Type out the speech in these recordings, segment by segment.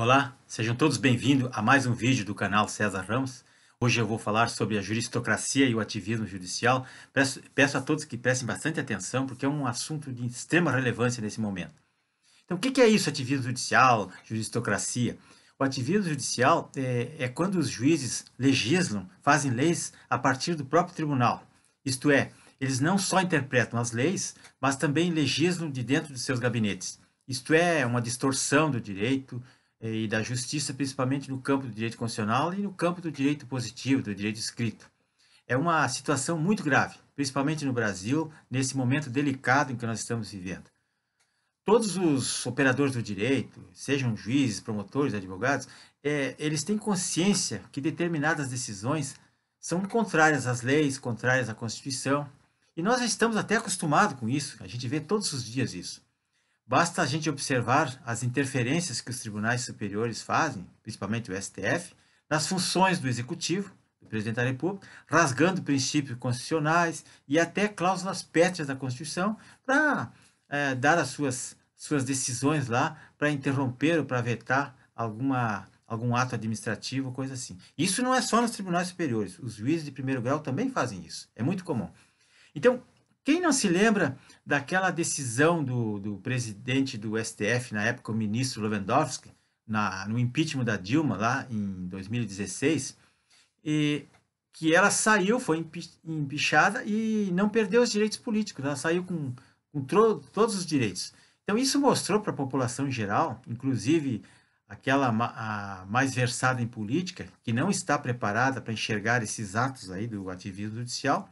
Olá, sejam todos bem-vindos a mais um vídeo do canal César Ramos. Hoje eu vou falar sobre a juristocracia e o ativismo judicial. Peço, peço a todos que prestem bastante atenção, porque é um assunto de extrema relevância nesse momento. Então, o que é isso, ativismo judicial, juristocracia? O ativismo judicial é, é quando os juízes legislam, fazem leis a partir do próprio tribunal. Isto é, eles não só interpretam as leis, mas também legislam de dentro de seus gabinetes. Isto é uma distorção do direito, eh, e da justiça, principalmente no campo do direito constitucional e no campo do direito positivo, do direito escrito. É uma situação muito grave, principalmente no Brasil, nesse momento delicado em que nós estamos vivendo. Todos os operadores do direito, sejam juízes, promotores, advogados, é, eles têm consciência que determinadas decisões são contrárias às leis, contrárias à Constituição. E nós já estamos até acostumados com isso, a gente vê todos os dias isso. Basta a gente observar as interferências que os tribunais superiores fazem, principalmente o STF, nas funções do Executivo, do Presidente da República, rasgando princípios constitucionais e até cláusulas pétreas da Constituição para é, dar as suas, suas decisões lá, para interromper ou para vetar alguma, algum ato administrativo, coisa assim. Isso não é só nos tribunais superiores, os juízes de primeiro grau também fazem isso, é muito comum. Então, quem não se lembra daquela decisão do, do presidente do STF, na época o ministro Lewandowski, na, no impeachment da Dilma, lá em 2016, e que ela saiu, foi empichada e não perdeu os direitos políticos, ela saiu com, com todos os direitos. Então, isso mostrou para a população em geral, inclusive aquela mais versada em política, que não está preparada para enxergar esses atos aí do ativismo judicial,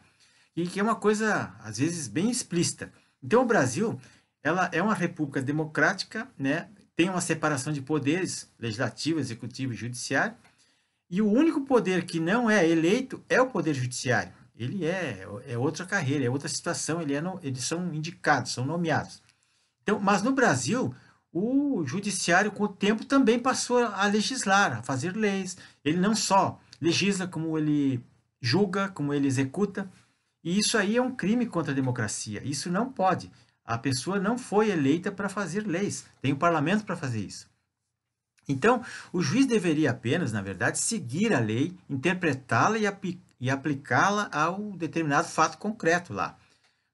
e que é uma coisa, às vezes, bem explícita. Então, o Brasil ela é uma república democrática, né? tem uma separação de poderes, legislativo, executivo e judiciário, e o único poder que não é eleito é o poder judiciário. Ele é, é outra carreira, é outra situação, ele é no, eles são indicados, são nomeados. Então, mas no Brasil, o judiciário, com o tempo, também passou a legislar, a fazer leis. Ele não só legisla, como ele julga, como ele executa. E isso aí é um crime contra a democracia. Isso não pode. A pessoa não foi eleita para fazer leis. Tem o parlamento para fazer isso. Então, o juiz deveria apenas, na verdade, seguir a lei, interpretá-la e, ap e aplicá-la ao determinado fato concreto lá.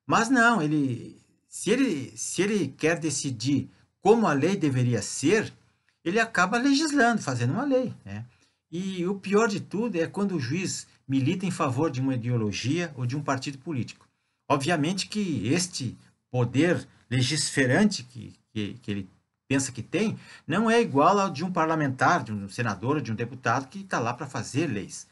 Mas não, ele se ele se ele quer decidir como a lei deveria ser, ele acaba legislando, fazendo uma lei, né? E o pior de tudo é quando o juiz milita em favor de uma ideologia ou de um partido político. Obviamente que este poder legisferante que, que, que ele pensa que tem não é igual ao de um parlamentar, de um senador de um deputado que está lá para fazer leis.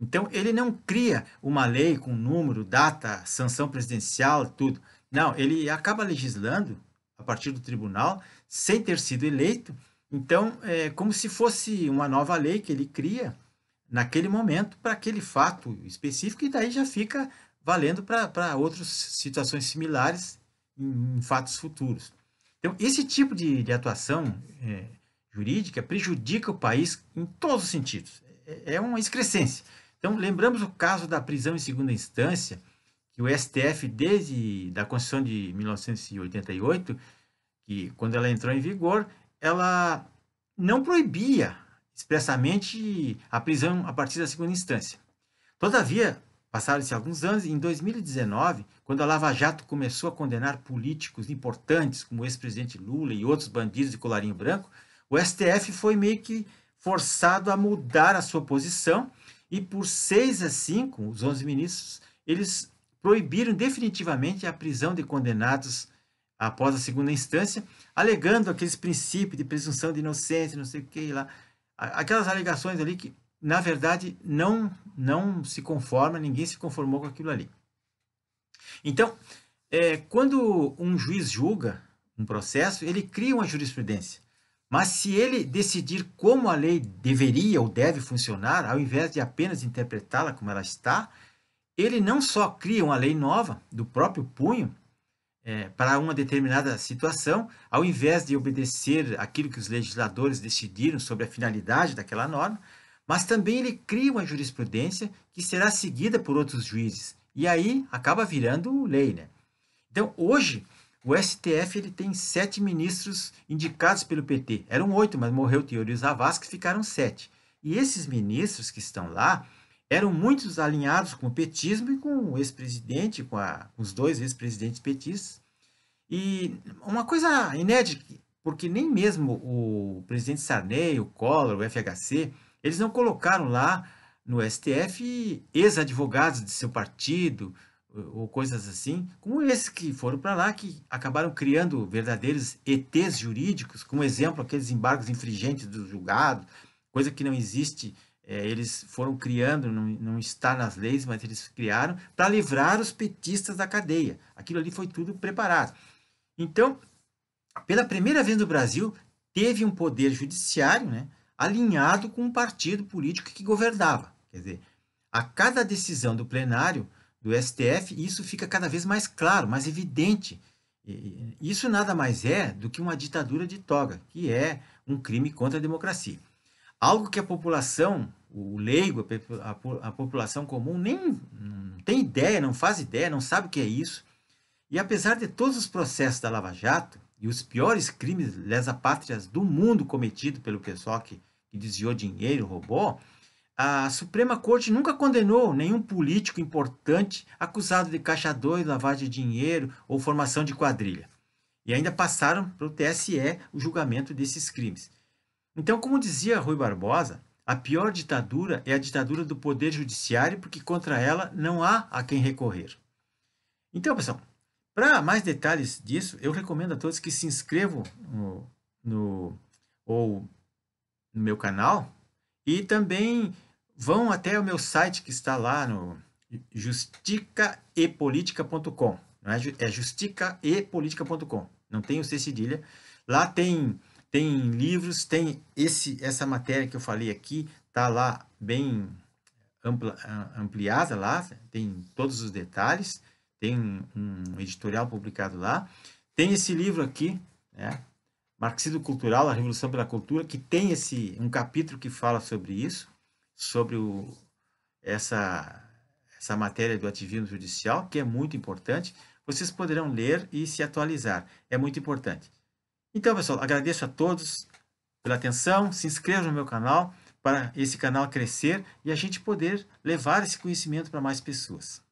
Então, ele não cria uma lei com número, data, sanção presidencial, tudo. Não, ele acaba legislando a partir do tribunal sem ter sido eleito. Então, é como se fosse uma nova lei que ele cria naquele momento para aquele fato específico e daí já fica valendo para outras situações similares em, em, fatos futuros. Então, esse tipo de, de atuação é, jurídica prejudica o país em todos os sentidos. É, é uma excrescência. Então, lembramos o caso da prisão em segunda instância, que o STF, desde a Constituição de 1988, que quando ela entrou em vigor, ela não proibia expressamente a prisão a partir da segunda instância. Todavia, passaram-se alguns anos e em 2019, quando a Lava Jato começou a condenar políticos importantes como o ex-presidente Lula e outros bandidos de colarinho branco, o STF foi meio que forçado a mudar a sua posição e por 6 a 5, os 11 ministros, eles proibiram definitivamente a prisão de condenados após a segunda instância, alegando aqueles princípios de presunção de inocência, não sei o que lá, aquelas alegações ali que, na verdade, não, não se conforma, ninguém se conformou com aquilo ali. Então, é, quando um juiz julga um processo, ele cria uma jurisprudência. Mas se ele decidir como a lei deveria ou deve funcionar, ao invés de apenas interpretá-la como ela está, ele não só cria uma lei nova do próprio punho, é, para uma determinada situação, ao invés de obedecer aquilo que os legisladores decidiram sobre a finalidade daquela norma, mas também ele cria uma jurisprudência que será seguida por outros juízes. E aí acaba virando lei, né? Então, hoje, o STF ele tem sete ministros indicados pelo PT. Eram oito, mas morreu Teori Zavascki, ficaram sete. E esses ministros que estão lá, eram muitos alinhados com o petismo e com o ex-presidente, com, com os dois ex-presidentes petistas. E uma coisa inédita, porque nem mesmo o presidente Sarney, o Collor, o FHC, eles não colocaram lá no STF ex-advogados de seu partido ou coisas assim, como esses que foram para lá, que acabaram criando verdadeiros ETs jurídicos, como exemplo, aqueles embargos infringentes do julgado, coisa que não existe é, eles foram criando, não, não, está nas leis, mas eles criaram, para livrar os petistas da cadeia. Aquilo ali foi tudo preparado. Então, pela primeira vez no Brasil, teve um poder judiciário né, alinhado com um partido político que governava. Quer dizer, a cada decisão do plenário do STF, isso fica cada vez mais claro, mais evidente. Isso nada mais é do que uma ditadura de toga, que é um crime contra a democracia. Algo que a população o leigo, a, a população comum, nem tem ideia, não faz ideia, não sabe o que é isso. E apesar de todos os processos da Lava Jato e os piores crimes lesa-pátrias do mundo cometidos pelo pessoal que, que desviou dinheiro, roubou, a Suprema Corte nunca condenou nenhum político importante acusado de caixa 2, lavagem de dinheiro ou formação de quadrilha. E ainda passaram para o TSE o julgamento desses crimes. Então, como dizia Rui Barbosa, a pior ditadura é a ditadura do poder judiciário, porque contra ela não há a quem recorrer. Então, pessoal, para mais detalhes disso, eu recomendo a todos que se inscrevam no, no, ou no meu canal e também vão até o meu site que está lá no justicaepolitica.com. É, é justicaepolitica.com. Não tem o C cedilha. Lá tem tem livros, tem esse essa matéria que eu falei aqui, tá lá bem ampla, ampliada lá, tem todos os detalhes, tem um editorial publicado lá, tem esse livro aqui, né? Marxismo Cultural, a Revolução pela Cultura, que tem esse um capítulo que fala sobre isso, sobre o, essa essa matéria do ativismo judicial, que é muito importante. Vocês poderão ler e se atualizar. É muito importante. Então, pessoal, agradeço a todos pela atenção, se inscreva no meu canal para esse canal crescer e a gente poder levar esse conhecimento para mais pessoas.